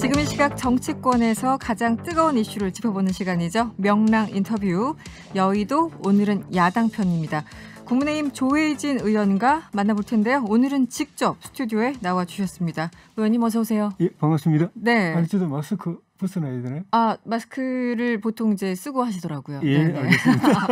지금 이 시각 정치권에서 가장 뜨거운 이슈를 짚어보는 시간이죠. 명랑 인터뷰. 여의도 오늘은 야당 편입니다. 국민의힘 조혜진 의원과 만나볼 텐데요. 오늘은 직접 스튜디오에 나와 주셨습니다. 의원님 어서 오세요. 예, 반갑습니다. 네. 아니, 저도 마스크 부스나 해야 되나요? 아 마스크를 보통 이제 쓰고 하시더라고요. 예, 네네. 네. 알겠습니다.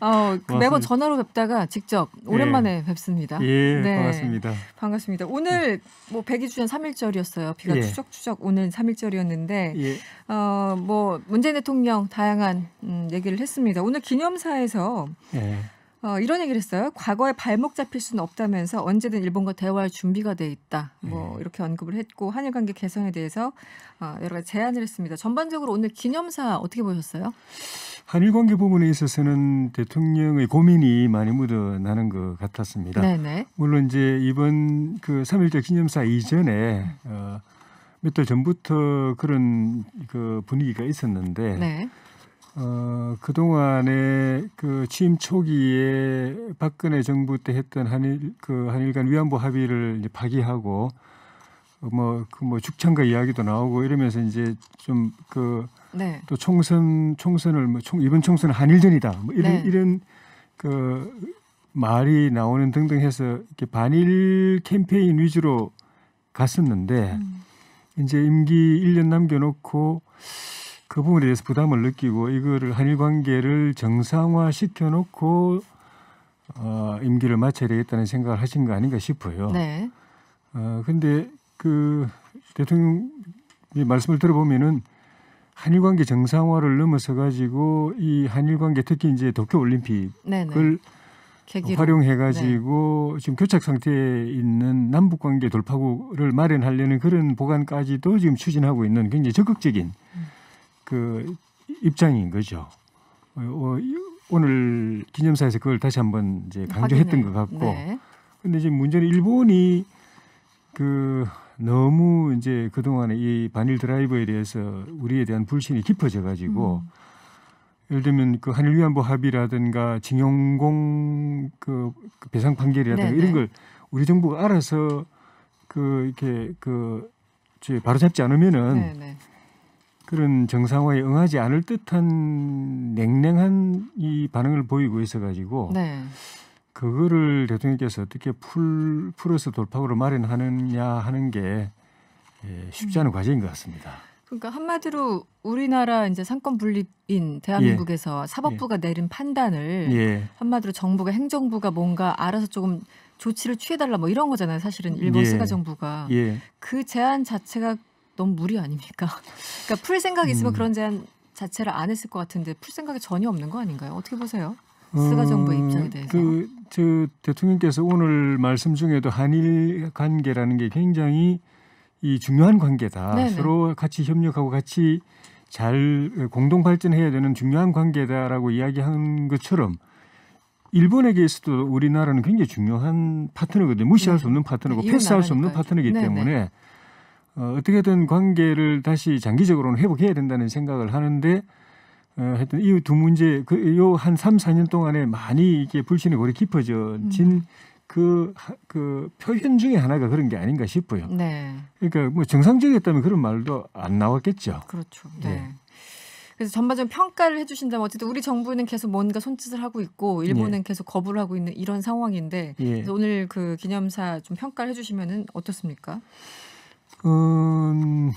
어, 그 매번 전화로 뵙다가 직접 예. 오랜만에 예. 뵙습니다. 예, 네. 반갑습니다. 반갑습니다. 오늘 뭐백이주년 3일절이었어요. 비가 예. 추적추적 오는 3일절이었는데 예. 어, 뭐 문재인 대통령 다양한 음, 얘기를 했습니다. 오늘 기념사에서 어, 이런 얘기를 했어요. 과거에 발목 잡힐 수는 없다면서 언제든 일본과 대화할 준비가 돼 있다. 뭐 음. 이렇게 언급을 했고 한일 관계 개선에 대해서 어, 여러 가지 제안을 했습니다. 전반적으로 오늘 기념사 어떻게 보셨어요? 한일 관계 부분에 있어서는 대통령의 고민이 많이 묻어나는 것 같았습니다. 네네. 물론 이제 이번 그 3.1절 기념사 이전에 음. 어, 몇달 전부터 그런 그 분위기가 있었는데 네. 어, 그동안에 그 취임 초기에 박근혜 정부 때 했던 한일 그 한일 간 위안부 합의를 이제 파기하고 뭐 그뭐 그뭐 죽창가 이야기도 나오고 이러면서 이제 좀 그또 네. 총선 총선을 뭐 총, 이번 총선은 한일전이다 뭐 이런 네. 이런 그 말이 나오는 등등 해서 이렇게 반일 캠페인 위주로 갔었는데 음. 이제 임기 1년 남겨놓고 그 부분에 대해서 부담을 느끼고 이거를 한일 관계를 정상화 시켜놓고 어, 임기를 마쳐야 되겠다는 생각을 하신 거 아닌가 싶어요. 네. 어, 근데 그 대통령이 말씀을 들어보면은 한일 관계 정상화를 넘어서 가지고 이 한일 관계 특히 이제 도쿄 올림픽을 활용해 가지고 네. 지금 교착 상태에 있는 남북 관계 돌파구를 마련하려는 그런 보관까지도 지금 추진하고 있는 굉장히 적극적인 음. 그 입장인 거죠. 어, 어 오늘 기념사에서 그걸 다시 한번 이제 강조했던 것 같고, 네. 근데 지금 문제는 일본이 그 너무 이제 그 동안에 이 반일 드라이브에 대해서 우리에 대한 불신이 깊어져 가지고 음. 예를 들면 그 한일 위안부 합의라든가 징용공 그 배상 판결이라든가 네네. 이런 네. 걸 우리 정부가 알아서 그 이렇게 그 바로 잡지 않으면은 네네. 네. 그런 정상화에 응하지 않을 듯한 냉랭한 이 반응을 보이고 있어가지고 네. 그거를 대통령께서 어떻게 풀 풀어서 돌파구로 마련하느냐 하는 게 예, 쉽지 않은 음. 과제인 것 같습니다. 그러니까 한마디로 우리나라 이제 상권 분립인 대한민국에서 예. 사법부가 예. 내린 판단을 예. 한마디로 정부가 행정부가 뭔가 알아서 조금 조치를 취해달라 뭐 이런 거잖아요. 사실은 일본 스가 예. 정부가 예. 그 제안 자체가 너무 무리 아닙니까? 그러니까 풀 생각 이 있으면 음. 그런 제안 자체를 안 했을 것 같은데 풀 생각이 전혀 없는 거 아닌가요? 어떻게 보세요? 어, 스가 정부 입장에 대해서. 그, 저 대통령께서 오늘 말씀 중에도 한일 관계라는 게 굉장히 이 중요한 관계다. 네네. 네. 서로 같이 협력하고 같이 잘 공동 발전해야 되는 중요한 관계다라고 이야기한 것처럼 일본에게서도 우리나라는 굉장히 중요한 파트너거든요. 무시할 네. 수 없는 파트너고 네, 패스할 수 없는 파트너이기 네, 때문에 어, 어떻게든 관계를 다시 장기적으로는 회복해야 된다는 생각을 하는데 어, 하여튼 이두 문제 그 요 한 삼사년 동안에 많이 이게 불신이 오래 깊어져진 음. 그, 그 표현 중에 하나가 그런 게 아닌가 싶어요. 네. 그러니까 뭐 정상적이었다면 그런 말도 안 나왔겠죠. 그렇죠. 네. 네. 그래서 전반적인 평가를 해주신다면 어쨌든 우리 정부는 계속 뭔가 손짓을 하고 있고 일본은 예. 계속 거부를 하고 있는 이런 상황인데 예. 오늘 그 기념사 좀 평가를 해주시면은 어떻습니까? 음,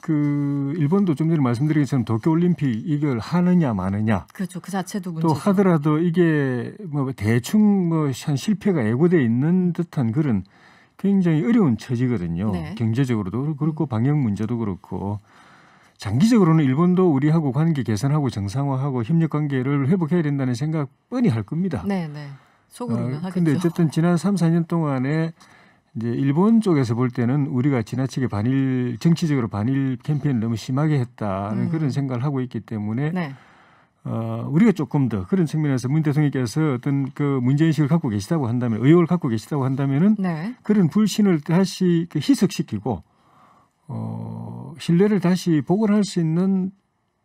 그 일본도 좀 전에 말씀드린 것처럼 도쿄 올림픽 이걸 하느냐 마느냐. 그렇죠. 그 자체도 문제. 또 하더라도 이게 뭐 대충 뭐한 실패가 예고돼 있는 듯한 그런 굉장히 어려운 처지거든요. 네. 경제적으로도 그렇고 음. 방역 문제도 그렇고 장기적으로는 일본도 우리하고 관계 개선하고 정상화하고 협력 관계를 회복해야 된다는 생각 뻔히 할 겁니다. 네, 네. 속으로는 어, 하겠죠. 근데 어쨌든 지난 3, 4년 동안에 이제 일본 쪽에서 볼 때는 우리가 지나치게 반일 정치적으로 반일 캠페인을 너무 심하게 했다는 음. 그런 생각을 하고 있기 때문에 네. 어, 우리가 조금 더 그런 측면에서 문 대통령께서 어떤 그 문제인식을 갖고 계시다고 한다면 의혹을 갖고 계시다고 한다면은 네. 그런 불신을 다시 그 희석시키고 어, 신뢰를 다시 복원할 수 있는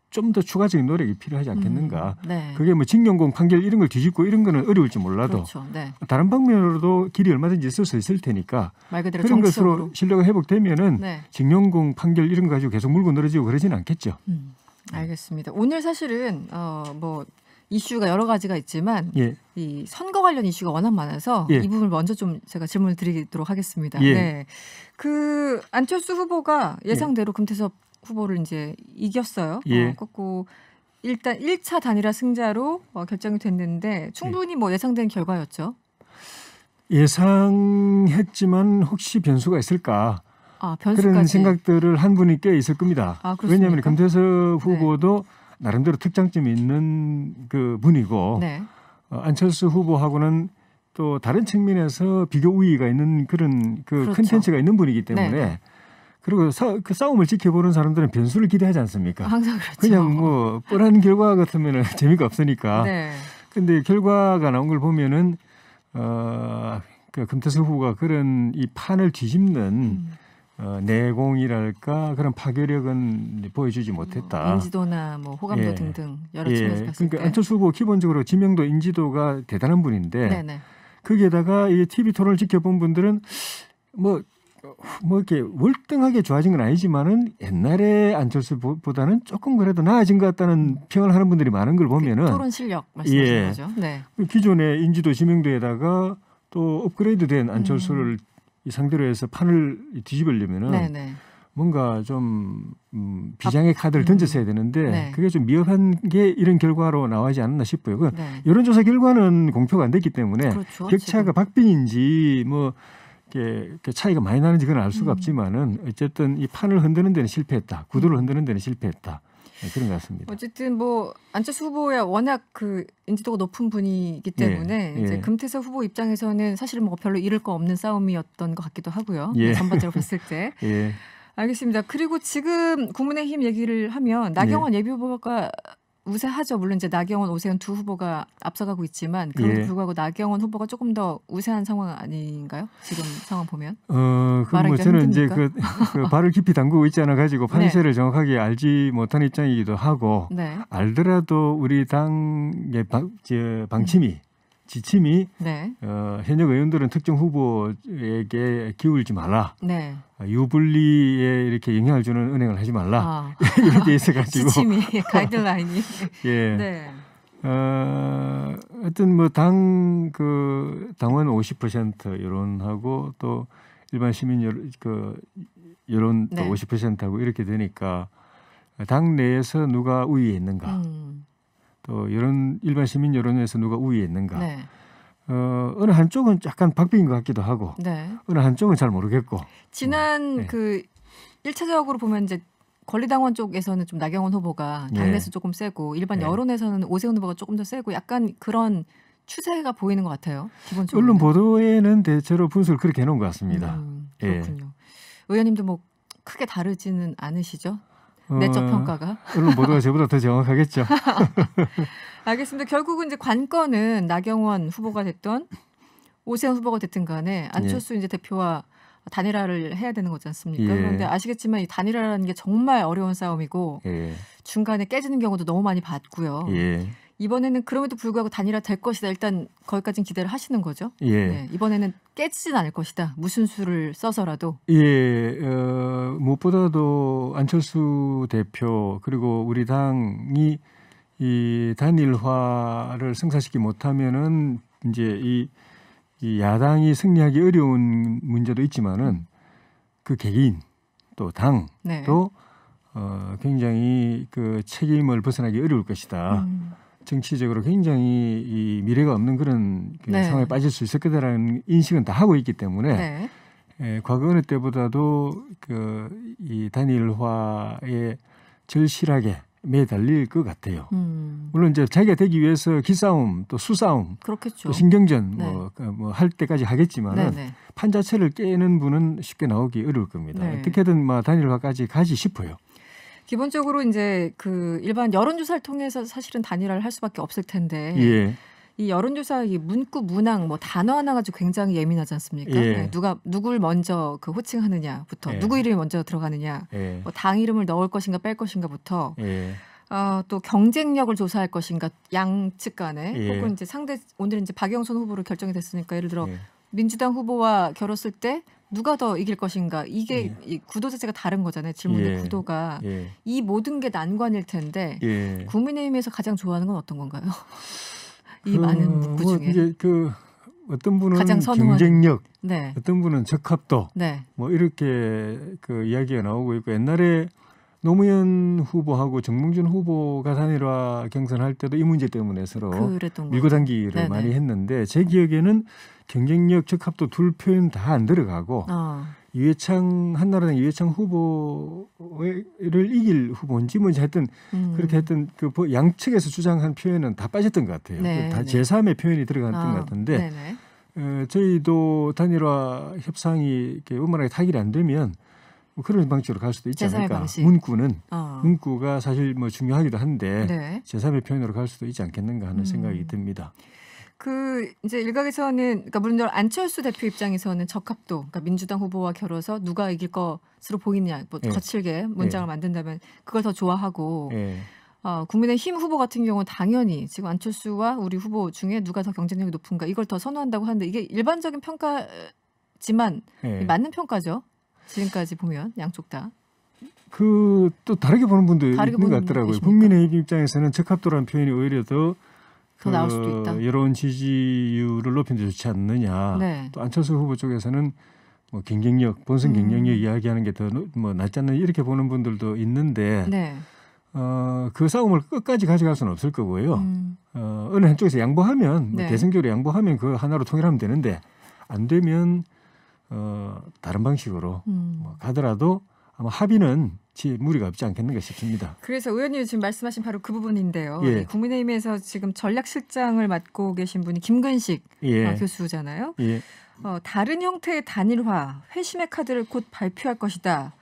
좀더 추가적인 노력이 필요하지 않겠는가. 음, 네. 그게 뭐 징용공 판결 이런 걸 뒤집고 이런 거는 어려울지 몰라도 그렇죠, 네. 다른 방면으로도 길이 얼마든지 있을 수 있을 테니까 말 그대로 그런 정치적으로. 것으로 신뢰가 회복되면은 네. 징용공 판결 이런 거 가지고 계속 물고 늘어지고 그러지는 않겠죠. 음, 알겠습니다. 오늘 사실은 어뭐 이슈가 여러 가지가 있지만 예. 이 선거 관련 이슈가 워낙 많아서 예. 이 부분을 먼저 좀 제가 질문을 드리도록 하겠습니다. 예. 네. 그 안철수 후보가 예상대로 금태섭 후보를 이제 이겼어요. 예. 어, 꺾고 일단 1차 단일화 승자로 어, 결정이 됐는데 충분히 뭐 예상된 결과였죠. 예상했지만 혹시 변수가 있을까? 아, 그런 생각들을 한 분이 꽤 있을 겁니다. 아, 왜냐하면 금태섭 네. 후보도 네. 나름대로 특장점이 있는 그 분이고 네. 어, 안철수 후보하고는 또 다른 측면에서 비교 우위가 있는 그런 그 그렇죠. 컨텐츠가 있는 분이기 때문에 네. 네. 그리고 사, 그 싸움을 지켜보는 사람들은 변수를 기대하지 않습니까? 아, 항상 그렇죠. 그냥 뭐 뻔한 결과 같으면 재미가 없으니까. 네. 근데 결과가 나온 걸 보면은 어, 그 금태섭 후보가 그런 이 판을 뒤집는 음. 어, 내공이랄까 그런 파괴력은 보여주지 못했다. 뭐 인지도나 뭐 호감도 예. 등등 여러 예. 측면에서 봤을 그러니까 때. 안철수 후보 기본적으로 지명도 인지도가 대단한 분인데 네네. 거기에다가 이 TV 토론을 지켜본 분들은 뭐뭐 이렇게 월등하게 좋아진 건 아니지만은 옛날에 안철수보다는 조금 그래도 나아진 것 같다는 평을 하는 분들이 많은 걸 그 보면은 그 토론 실력 말씀하신 예. 거죠. 네. 그 기존의 인지도 지명도에다가 또 업그레이드된 안철수를 음. 상대로 해서 판을 뒤집으려면은 네네. 네. 뭔가 좀 음, 비장의 아, 카드를 음. 던졌어야 되는데 네. 그게 좀 미흡한 게 이런 결과로 나오지 않았나 싶고요. 그 네. 여론조사 결과는 공표가 안 됐기 때문에 그렇죠, 격차가 지금. 박빙인지 뭐 이렇게 차이가 많이 나는지 그건 알 수가 음. 없지만은 어쨌든 이 판을 흔드는 데는 실패했다. 구도를 음. 흔드는 데는 실패했다. 네, 그런 것 같습니다. 어쨌든 뭐 안철수 후보야 워낙 그 인지도가 높은 분이기 예, 때문에 예, 이제 금태섭 후보 입장에서는 사실은 뭐 별로 잃을 거 없는 싸움이었던 것 같기도 하고요. 네, 예. 전반적으로 봤을 때. 예. 알겠습니다. 그리고 지금 국민의힘 얘기를 하면 나경원 네. 예비 후보가 우세하죠. 물론 이제 나경원, 오세훈 두 후보가 앞서가고 있지만 그럼에도 예. 불구하고 나경원 후보가 조금 더 우세한 상황 아닌가요? 지금 상황 보면. 어, 그뭐 저는 힘드니까? 이제 그, 그 발을 깊이 담그고 있지 않아 가지고 네. 판세를 네. 정확하게 알지 못한 입장이기도 하고 네. 알더라도 우리 당의 방, 방침이 지침이 네. 어, 현역 의원들은 특정 후보에게 기울지 말라. 네. 아, 유불리에 이렇게 영향을 주는 은행을 하지 말라. 아. 이렇게 있어가지고 지침이 가이드라인이. 예. 네. 어, 하여튼 뭐당 그 당원 50% 여론하고 또 일반 시민 여론 그 여론 네. 또 50%하고 이렇게 되니까 당 내에서 누가 우위에 있는가. 음. 또 어, 이런 일반 시민 여론에서 누가 우위에있는가 네. 어, 어느 한쪽은 약간 박빙인 것 같기도 하고 네. 어느 한쪽은 잘 모르겠고 지난 뭐, 네. 그 일차적으로 보면 이제 권리당원 쪽에서는 좀 나경원 후보가 네. 당내에서 네. 조금 세고 일반 네. 여론에서는 오세훈 후보가 조금 더 세고 약간 그런 추세가 보이는 것 같아요. 기본적으로 언론 보도에는 대체로 분석을 그렇게 해놓은 것 같습니다. 음, 예. 그렇군요. 예. 의원님도 뭐 크게 다르지는 않으시죠? 내적 어, 평가가 언론 보도가 저보다 더 정확하겠죠. 알겠습니다. 결국은 이제 관건은 나경원 후보가 됐던 오세훈 후보가 됐든 간에 안철수 예. 이제 대표와 단일화를 해야 되는 거지 않습니까? 예. 그런데 아시겠지만 이 단일화라는 게 정말 어려운 싸움이고 예. 중간에 깨지는 경우도 너무 많이 봤고요. 예. 이번에는 그럼에도 불구하고 단일화 될 것이다. 일단 거기까지는 기대를 하시는 거죠. 예. 네, 이번에는 깨지진 않을 것이다. 무슨 수를 써서라도. 예. 어, 무엇보다도 안철수 대표 그리고 우리 당이 이 단일화를 성사시키 못하면은 이제 이, 이 야당이 승리하기 어려운 문제도 있지만은 그 개인 또당도 네. 어, 굉장히 그 책임을 벗어나기 어려울 것이다. 음. 정치적으로 굉장히 이 미래가 없는 그런 그 네. 상황에 빠질 수 있었겠다라는 인식은 다 하고 있기 때문에 네. 예, 과거 어느 때보다도 그이 단일화에 절실하게 매달릴 것 같아요. 음. 물론 이제 자기가 되기 위해서 기싸움 또 수싸움, 그렇겠죠. 또 신경전 네. 뭐할 그 뭐 때까지 하겠지만 네, 네. 판 자체를 깨는 분은 쉽게 나오기 어려울 겁니다. 네. 어떻게든 뭐 단일화까지 가지 싶어요. 기본적으로 이제 그 일반 여론조사를 통해서 사실은 단일화를 할 수밖에 없을 텐데. 예. 이 여론조사 이 문구 문항 뭐 단어 하나 가지고 굉장히 예민하지 않습니까? 예. 네, 누가 누굴 먼저 그 호칭하느냐부터 예. 누구 이름이 먼저 들어가느냐, 예. 뭐당 이름을 넣을 것인가 뺄 것인가부터 예. 어, 또 경쟁력을 조사할 것인가 양측 간에 예. 혹은 이제 상대 오늘 이제 박영선 후보로 결정이 됐으니까 예를 들어 예. 민주당 후보와 결었을 때 누가 더 이길 것인가 이게 예. 구도 자체가 다른 거잖아요 질문의 예. 구도가 예. 이 모든 게 난관일 텐데 예. 국민의힘에서 가장 좋아하는 건 어떤 건가요 이 그, 많은 문구 뭐, 중에 그 어떤 분은 가장 선호하는, 경쟁력 네. 어떤 분은 적합도 네. 뭐 이렇게 그 이야기가 나오고 있고 옛날에 노무현 후보하고 정몽준 후보가 단일화 경선할 때도 이 문제 때문에 서로 밀고 당기를 네네. 많이 했는데 제 기억에는 경쟁력 적합도 둘 표현 다 안 들어가고 어. 아. 유해창 한나라당 유해창 후보를 이길 후보인지 뭔지 하여튼 음. 그렇게 했던 그 양측에서 주장한 표현은 다 빠졌던 것 같아요. 네, 다 네. 제3의 표현이 들어갔던 아, 것 같은데 에, 저희도 단일화 협상이 이렇게 원만하게 타결이 안 되면 뭐 그런 방식으로 갈 수도 있지 않을까. 방식. 문구는 어. 문구가 사실 뭐 중요하기도 한데 네. 제3의 표현으로 갈 수도 있지 않겠는가 하는 음. 생각이 듭니다. 그 이제 일각에서는 그러니까 물론 안철수 대표 입장에서는 적합도 그러니까 민주당 후보와 결어서 누가 이길 것으로 보이냐 뭐 예. 거칠게 문장을 예. 만든다면 그걸 더 좋아하고 예. 어, 국민의힘 후보 같은 경우는 당연히 지금 안철수와 우리 후보 중에 누가 더 경쟁력이 높은가 이걸 더 선호한다고 하는데 이게 일반적인 평가지만 예. 맞는 평가죠. 지금까지 보면 양쪽 다. 그 또 다르게 보는 분도 다르게 있는 것 같더라고요. 계십니국민의 입장에서는 적합도라는 표현이 오히려 더, 더 나올 수도 그 있다. 여론 지지율을 높인 데 좋지 않느냐. 네. 또 안철수 후보 쪽에서는 뭐 경쟁력, 본선 음. 경쟁력 음. 이야기하는 게 더뭐 낫지 않나 이렇게 보는 분들도 있는데 네. 어, 그 싸움을 끝까지 가져갈 수는 없을 거고요. 음. 어, 어느 한쪽에서 양보하면 뭐 네. 뭐 대승적으로 양보하면 그 하나로 통일하면 되는데 안 되면 어, 다른 방식으로 음. 뭐 가더라도 아마 합의는 지 무리가 없지 않겠는가 싶습니다. 그래서 의원님 지금 말씀하신 바로 그 부분인데요. 예. 국민의힘에서 지금 전략실장을 맡고 계신 분이 김근식 예. 어, 교수잖아요. 예. 어, 다른 형태의 단일화, 회심의 카드를 곧 발표할 것이다.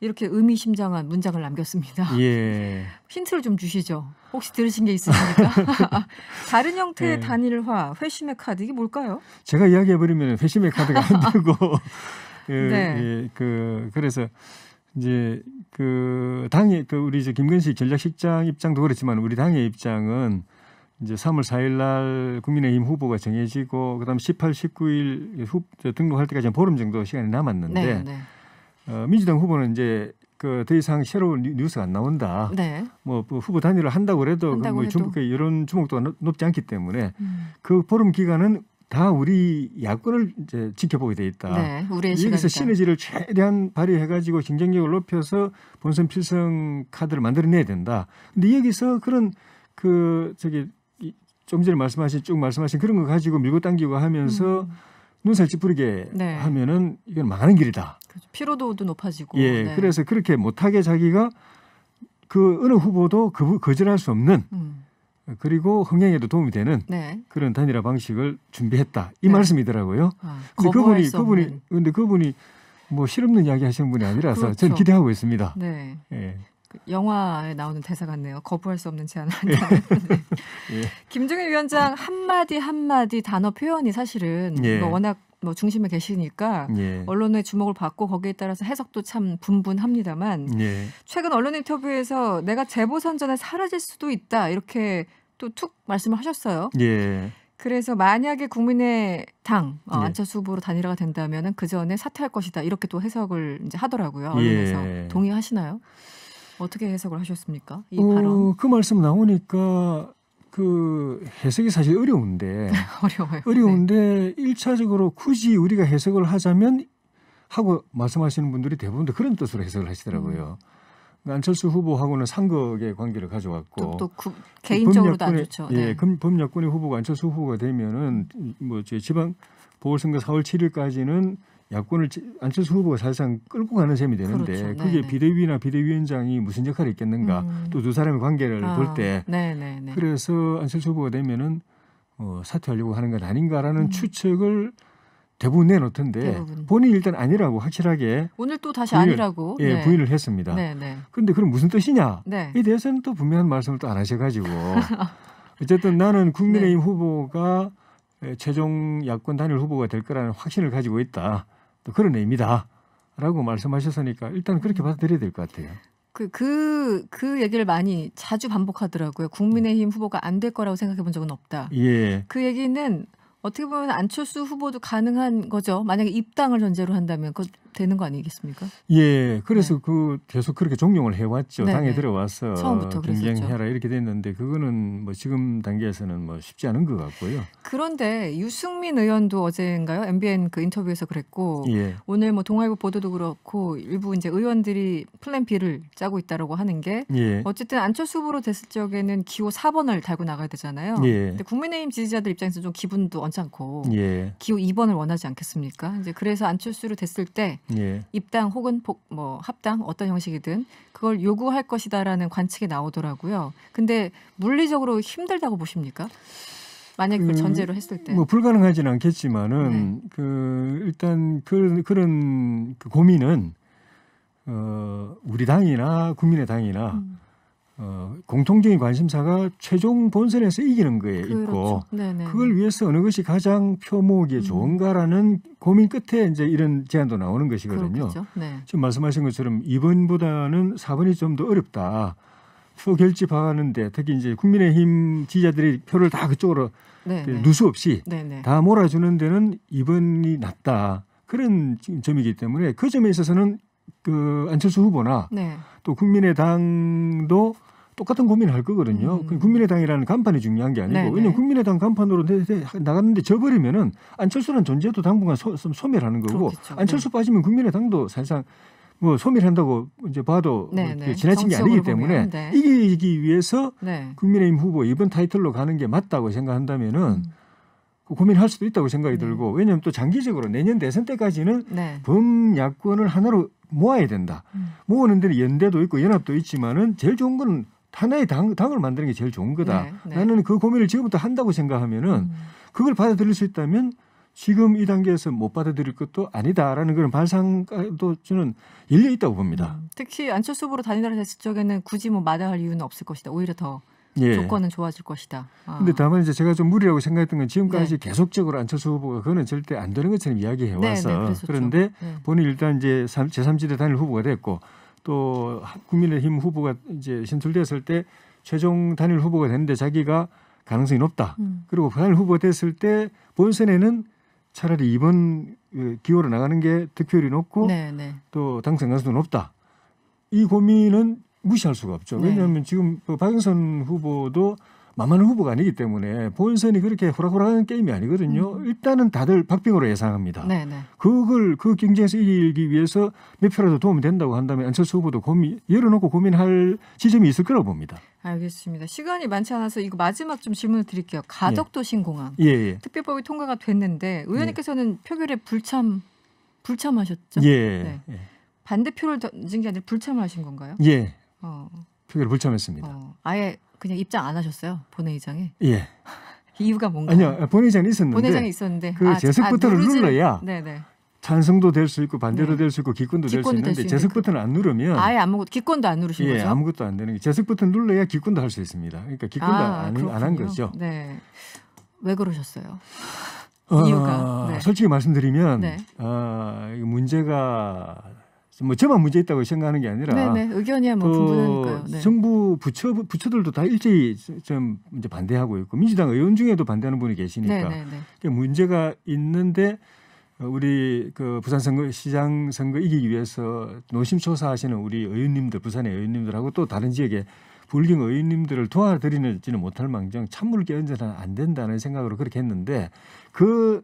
이렇게 의미심장한 문장을 남겼습니다. 예. 힌트를 좀 주시죠. 혹시 들으신 게 있으십니까? 다른 형태의 네. 단일화, 회심의 카드 이게 뭘까요? 제가 이야기해버리면 회심의 카드가 안 되고 그, 네. 예, 그 그래서 이제 그 당의 그 우리 이제 김근식 전략실장 입장도 그렇지만 우리 당의 입장은 이제 3월 4일날 국민의힘 후보가 정해지고 그다음 18, 19일 후, 등록할 때까지 한 보름 정도 시간이 남았는데 네, 네. 어, 민주당 후보는 이제 그더 이상 새로운 뉴스가 안 나온다. 네. 뭐, 뭐 후보 단일을 한다고 그래도 한뭐 중국의 여론 주목도가 높지 않기 때문에 음. 그 보름 기간은 다 우리 야권을 이제 지켜보게 돼 있다. 네, 여기서 시간이다. 시너지를 최대한 발휘해가지고 경쟁력을 높여서 본선 필승 카드를 만들어내야 된다. 근데 여기서 그런 그 저기 좀 전에 말씀하신 쭉 말씀하신 그런 거 가지고 밀고 당기고 하면서 음. 눈살 찌푸리게 네. 하면은 이건 망하는 길이다. 그렇죠. 피로도도 높아지고. 예, 네. 그래서 그렇게 못하게 자기가 그 어느 후보도 그 거, 절할수 없는 음. 그리고 흥행에도 도움이 되는 네. 그런 단일화 방식을 준비했다 이 네. 말씀이더라고요. 아, 근데 그분이 그분이 근데 그분이 뭐 실없는 이야기 하시는 분이 아니라서 그렇죠. 저는 기대하고 있습니다. 네. 예. 그 영화에 나오는 대사 같네요. 거부할 수 없는 제안을 예. 한다. 네. 예. 김종인 위원장 한마디 한마디 단어 표현이 사실은 예. 뭐 워낙 뭐 중심에 계시니까 예. 언론의 주목을 받고 거기에 따라서 해석도 참 분분합니다만 예. 최근 언론 인터뷰에서 내가 재보선 전에 사라질 수도 있다 이렇게 또 툭 말씀을 하셨어요. 예. 그래서 만약에 국민의 당 어, 예. 안철수 후보로 단일화가 된다면그 전에 사퇴할 것이다 이렇게 또 해석을 이제 하더라고요. 예. 언론에서 동의하시나요? 어떻게 해석을 하셨습니까? 이 어, 발언. 그 말씀 나오니까 그 해석이 사실 어려운데 어려워요. 어려운데 네. 일차적으로 네. 굳이 우리가 해석을 하자면 하고 말씀하시는 분들이 대부분 그런 뜻으로 해석을 하시더라고요. 음. 그러니까 안철수 후보하고는 상극의 관계를 가져왔고 또, 또 그 개인적으로도 안 좋죠. 예, 네. 범야권의 후보가 안철수 후보가 되면은 뭐 제 지방 보궐선거 4월 7일까지는 야권을 안철수 후보가 사실상 끌고 가는 셈이 되는데 그렇죠. 네, 그게 네네. 비대위나 비대위원장이 무슨 역할이 있겠는가 음. 또두 사람의 관계를 아. 볼때 네, 네, 그래서 안철수 후보가 되면은 어, 사퇴하려고 하는 것 아닌가라는 음. 추측을 대부분 내놓던데 대부분. 본인이 일단 아니라고 확실하게 오늘 또 다시 부인을, 아니라고 예, 네. 부인을 했습니다. 네 그런데 그럼 무슨 뜻이냐? 네. 이 대해서는 또 분명한 말씀을 또 안 하셔가지고 어쨌든 나는 국민의힘 네. 후보가 최종 야권 단일 후보가 될 거라는 확신을 가지고 있다. 그런 의미다. 라고 말씀하셨으니까 일단 그렇게 음. 받아들여야 될 것 같아요. 그, 그, 그 얘기를 많이 자주 반복하더라고요. 국민의힘 음. 후보가 안 될 거라고 생각해 본 적은 없다. 예. 그 얘기는 어떻게 보면 안철수 후보도 가능한 거죠. 만약에 입당을 전제로 한다면 그 되는 거 아니겠습니까? 예, 네. 그래서 네. 그 계속 그렇게 종용을 해왔죠. 네네. 당에 네. 들어와서 처음부터 경쟁해라 이렇게 됐는데 그거는 뭐 지금 단계에서는 뭐 쉽지 않은 것 같고요. 그런데 유승민 의원도 어제인가요? MBN 그 인터뷰에서 그랬고 예. 오늘 뭐 동아일보 보도도 그렇고 일부 이제 의원들이 플랜 B를 짜고 있다라고 하는 게 예. 어쨌든 안철수 후보로 됐을 적에는 기호 4번을 달고 나가야 되잖아요. 예. 근데 국민의힘 지지자들 입장에서 좀 기분도 언짢고 예. 기호 2번을 원하지 않겠습니까? 이제 그래서 안철수로 됐을 때 예. 입당 혹은 복, 뭐 합당 어떤 형식이든 그걸 요구할 것이다라는 관측이 나오더라고요. 근데 물리적으로 힘들다고 보십니까? 만약 그, 그 전제로 했을 때, 뭐불가능하지는 않겠지만은 네. 그 일단 그, 그런 그 고민은 어, 우리 당이나 국민의 당이나 음. 어, 공통적인 관심사가 최종 본선에서 이기는 거에 그렇죠. 있고 네네. 그걸 위해서 어느 것이 가장 표모기에 음. 좋은가라는 고민 끝에 이제 이런 제안도 나오는 것이거든요. 네. 지금 말씀하신 것처럼 2번보다는 4번이 좀 더 어렵다. 소결집하는데 특히 이제 국민의힘 지지자들이 표를 다 그쪽으로 네네. 네. 누수 없이 네네. 네. 다 몰아주는 데는 2번이 낫다. 그런 점이기 때문에 그 점에 있어서는 그 안철수 후보나 네. 또 국민의당도 똑같은 고민을 할 거거든요. 음. 국민의당이라는 간판이 중요한 게 아니고 네네. 네. 왜냐면 하 국민의당 간판으로 나갔는데 져버리면은 안철수는 존재도 당분간 소, 소멸하는 거고 그렇겠죠. 네. 안철수 네. 빠지면 국민의당도 사실상 뭐 소멸한다고 이제 봐도 네네. 뭐 네. 지나친 게 아니기 때문에 네. 이기기 위해서 네. 국민의힘 후보 이번 타이틀로 가는 게 맞다고 생각한다면은. 음. 그 고민할 수도 있다고 생각이 네. 들고 왜냐하면 또 장기적으로 내년 대선 때까지는 네. 범야권을 하나로 모아야 된다. 음. 모으는 데는 연대도 있고 연합도 있지만은 제일 좋은 건 하나의 당, 당을 만드는 게 제일 좋은 거다. 네, 네. 나는 그 고민을 지금부터 한다고 생각하면은 음. 그걸 받아들일 수 있다면 지금 이 단계에서 못 받아들일 것도 아니다라는 그런 발상도 저는 일려 있다고 봅니다. 음. 특히 안철수 후보로 단일화를 했을 적에는 굳이 뭐 마다할 이유는 없을 것이다. 오히려 더 예. 조건은 좋아질 것이다. 아. 근데 다만 이제 제가 좀 무리라고 생각했던 건 지금까지 네. 계속적으로 안철수 후보가 그거는 절대 안 되는 것처럼 이야기해 와서 네, 네, 그런데 네. 본인 일단 이제 제3지대 단일 후보가 됐고 또 국민의힘 후보가 이제 신출됐을 때 최종 단일 후보가 됐는데 자기가 가능성이 높다. 음. 그리고 단일 후보 됐을 때 본선에는 차라리 이번 그 기호로 나가는 게 득표율이 높고 네, 네. 또 당선 가능성도 높다. 이 고민은 무시할 수가 없죠. 네. 왜냐하면 지금 그 박영선 후보도 만만한 후보가 아니기 때문에 본선이 그렇게 호락호락하는 게임이 아니거든요. 음. 일단은 다들 박빙으로 예상합니다. 네네. 네. 그걸 그 경쟁에서 이기기 위해서 몇 표라도 도움이 된다고 한다면 안철수 후보도 고민 열어놓고 고민할 지점이 있을 거라고 봅니다. 알겠습니다. 시간이 많지 않아서 이거 마지막 좀 질문을 드릴게요. 가덕도 네. 신공항 예. 예. 특별법이 통과가 됐는데 의원님께서는 예. 표결에 불참 불참하셨죠? 예, 네. 예. 반대표를 던진 게 아니라 불참을 하신 건가요? 예. 어. 표결 불참했습니다. 어. 아예 그냥 입장 안 하셨어요 본회의장에? 예. 이유가 뭔가? 아니요 아, 본회의장에 있었는데. 본회의장에 있었는데 그 아, 재석부터를 아, 누르지... 눌러야. 네네. 찬성도 될 수 있고 반대로 네. 될수 있고 기권도 될 수 있는데 될수 재석 버튼을 안 누르면 아예 아무것도 기권도 안 누르신 예, 거죠? 아무것도 안 되는 게 재석 버튼 눌러야 기권도 할 수 있습니다. 그러니까 기권도 아, 안한 거죠. 네. 왜 그러셨어요? 어, 이유가 네. 솔직히 말씀드리면 네. 어, 문제가 뭐 저만 문제 있다고 생각하는 게 아니라 네네, 의견이야 뭐 그 분분하니까요. 네. 정부 부처 부처들도 다 일제히 좀 이제 반대하고 있고 민주당 의원 중에도 반대하는 분이 계시니까 네네 네, 네. 문제가 있는데 우리 그 부산 선거 시장 선거 이기기 위해서 노심초사하시는 우리 의원님들 부산의 의원님들하고 또 다른 지역에 불경 의원님들을 도와드리지는 는 못할 망정 찬물을 끼얹어서는 안 된다는 생각으로 그렇게 했는데 그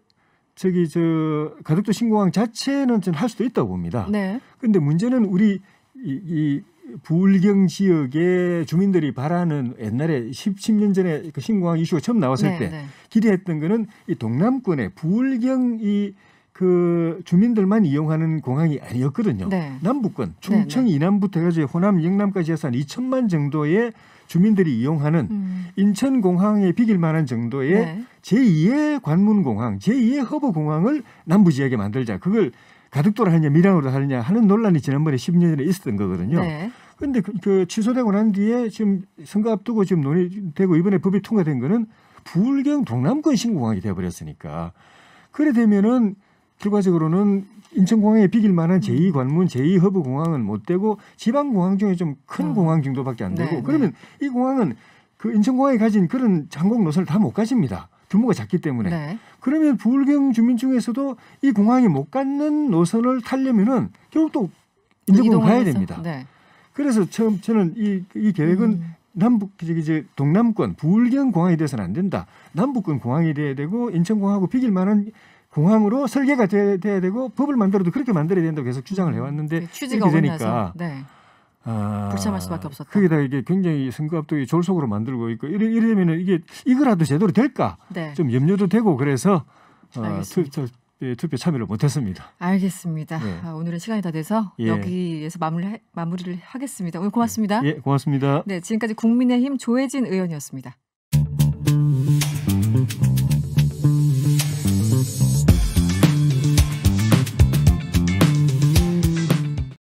저기 저 가덕도 신공항 자체는 좀 할 수도 있다고 봅니다. 네. 근데 문제는 우리 이, 이 부울경 지역의 주민들이 바라는 옛날에 10, 년 전에 그 신공항 이슈가 처음 나왔을 네, 때 네. 기대했던 거는 이 동남권의 부울경 이 그 주민들만 이용하는 공항이 아니었거든요. 네. 남북권 네, 네. 충청 이남부터 해가지고 호남 영남까지 해서 한 2천만 정도의 주민들이 이용하는 음. 인천공항에 비길 만한 정도의 네. 제2의 관문공항, 제2의 허브공항을 남부지역에 만들자. 그걸 가득도로 하느냐 밀양으로 하느냐 하는 논란이 지난번에 10년 전에 있었던 거거든요. 네. 근데 그, 그 취소되고 난 뒤에 지금 선거 앞두고 지금 논의되고 이번에 법이 통과된 거는 불경 동남권 신공항이 되어버렸으니까 그래 되면은 결과적으로는 인천공항에 비길 만한 음. 제2관문, 제2허브공항은 못 되고 지방공항 중에 좀큰 어. 아. 공항 정도밖에 안 되고 네, 네. 그러면 네. 이 공항은 그인천공항에 가진 그런 장공 노선을 다 못 가집니다. 규모가 작기 때문에. 네. 그러면 불경 주민 중에서도 이 공항이 못 갖는 노선을 타려면은 결국 또 인천공항 가야 됩니다. 네. 그래서 처음 저는 이, 이 계획은 음. 남북 이제 동남권 불경공항에대해서는안 된다. 남북권 공항이 돼야 되고 인천공항하고 비길 만한 공항으로 설계가 돼, 야 되고 법을 만들어도 그렇게 만들어야 된다고 계속 주장을 음, 해왔는데 네, 취지가 게 되니까 네. 아, 불참할 수밖에 없었다. 거기다 이게 굉장히 선거 압도이 졸속으로 만들고 있고 이래, 이러면 이게 이거라도 제대로 될까 네. 좀 염려도 되고 그래서 어, 투, 투, 표 참여를 못했습니다. 알겠습니다. 네. 아, 오늘은 시간이 다 돼서 예. 여기에서 마무리 마무리를 하겠습니다. 오늘 고맙습니다. 예, 고맙습니다. 네, 지금까지 국민의힘 조혜진 의원이었습니다.